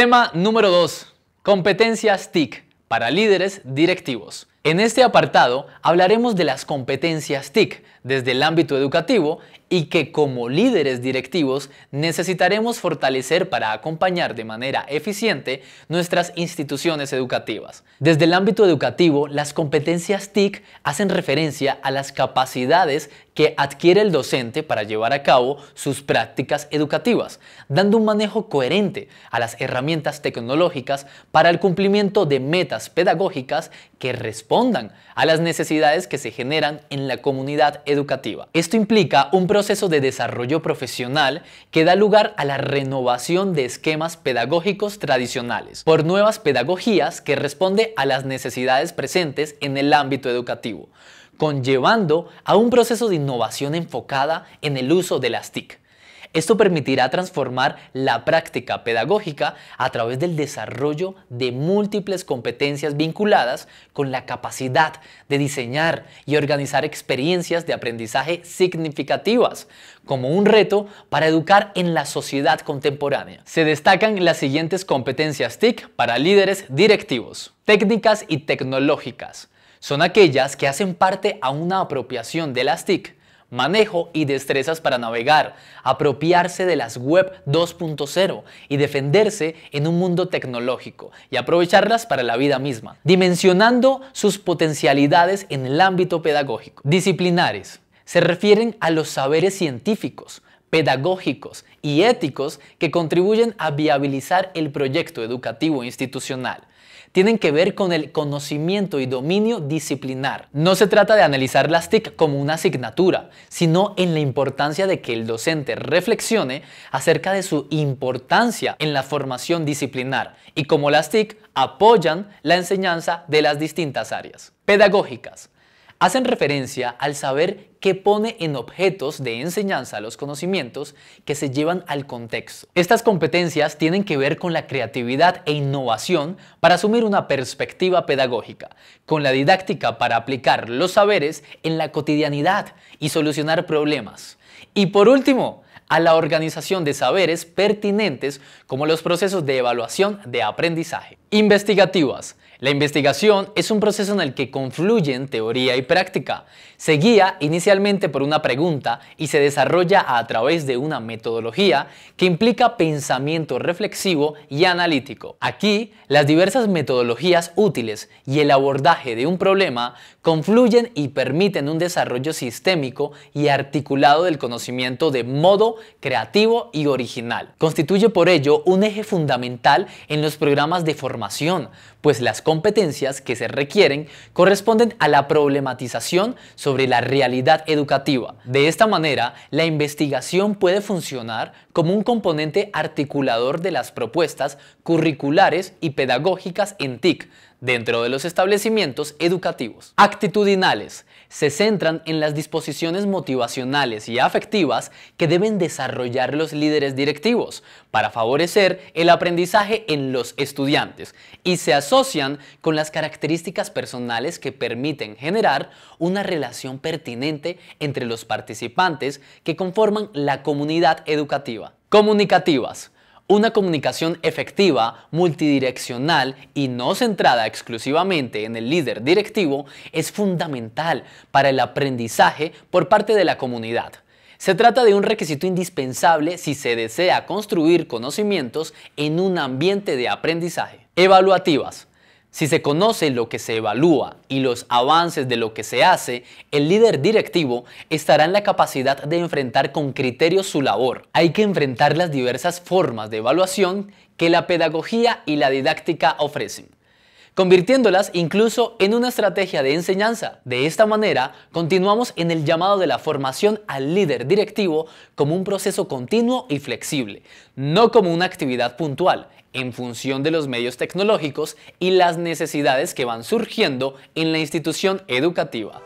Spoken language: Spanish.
Tema número 2. Competencias TIC para líderes directivos. En este apartado hablaremos de las competencias TIC desde el ámbito educativo y que como líderes directivos necesitaremos fortalecer para acompañar de manera eficiente nuestras instituciones educativas. Desde el ámbito educativo, las competencias TIC hacen referencia a las capacidades que adquiere el docente para llevar a cabo sus prácticas educativas, dando un manejo coherente a las herramientas tecnológicas para el cumplimiento de metas pedagógicas que respondan a las necesidades que se generan en la comunidad educativa. Esto implica un proceso de desarrollo profesional que da lugar a la renovación de esquemas pedagógicos tradicionales por nuevas pedagogías que responde a las necesidades presentes en el ámbito educativo, conllevando a un proceso de innovación enfocada en el uso de las TIC. Esto permitirá transformar la práctica pedagógica a través del desarrollo de múltiples competencias vinculadas con la capacidad de diseñar y organizar experiencias de aprendizaje significativas, como un reto para educar en la sociedad contemporánea. Se destacan las siguientes competencias TIC para líderes directivos, técnicas y tecnológicas. Son aquellas que hacen parte a una apropiación de las TIC manejo y destrezas para navegar, apropiarse de las web 2.0 y defenderse en un mundo tecnológico y aprovecharlas para la vida misma, dimensionando sus potencialidades en el ámbito pedagógico. Disciplinares. Se refieren a los saberes científicos, pedagógicos y éticos que contribuyen a viabilizar el proyecto educativo institucional tienen que ver con el conocimiento y dominio disciplinar. No se trata de analizar las TIC como una asignatura, sino en la importancia de que el docente reflexione acerca de su importancia en la formación disciplinar y cómo las TIC apoyan la enseñanza de las distintas áreas. Pedagógicas hacen referencia al saber que pone en objetos de enseñanza los conocimientos que se llevan al contexto. Estas competencias tienen que ver con la creatividad e innovación para asumir una perspectiva pedagógica, con la didáctica para aplicar los saberes en la cotidianidad y solucionar problemas. Y por último, a la organización de saberes pertinentes como los procesos de evaluación de aprendizaje. Investigativas. La investigación es un proceso en el que confluyen teoría y práctica. Se guía inicialmente por una pregunta y se desarrolla a través de una metodología que implica pensamiento reflexivo y analítico. Aquí, las diversas metodologías útiles y el abordaje de un problema confluyen y permiten un desarrollo sistémico y articulado del conocimiento de modo creativo y original. Constituye por ello un eje fundamental en los programas de formación, pues las competencias que se requieren corresponden a la problematización sobre la realidad educativa. De esta manera, la investigación puede funcionar como un componente articulador de las propuestas curriculares y pedagógicas en TIC dentro de los establecimientos educativos. Actitudinales. Se centran en las disposiciones motivacionales y afectivas que deben desarrollar los líderes directivos para favorecer el aprendizaje en los estudiantes y se asocian con las características personales que permiten generar una relación pertinente entre los participantes que conforman la comunidad educativa. Comunicativas. Una comunicación efectiva, multidireccional y no centrada exclusivamente en el líder directivo es fundamental para el aprendizaje por parte de la comunidad. Se trata de un requisito indispensable si se desea construir conocimientos en un ambiente de aprendizaje. Evaluativas. Si se conoce lo que se evalúa y los avances de lo que se hace, el líder directivo estará en la capacidad de enfrentar con criterio su labor. Hay que enfrentar las diversas formas de evaluación que la pedagogía y la didáctica ofrecen convirtiéndolas incluso en una estrategia de enseñanza. De esta manera, continuamos en el llamado de la formación al líder directivo como un proceso continuo y flexible, no como una actividad puntual, en función de los medios tecnológicos y las necesidades que van surgiendo en la institución educativa.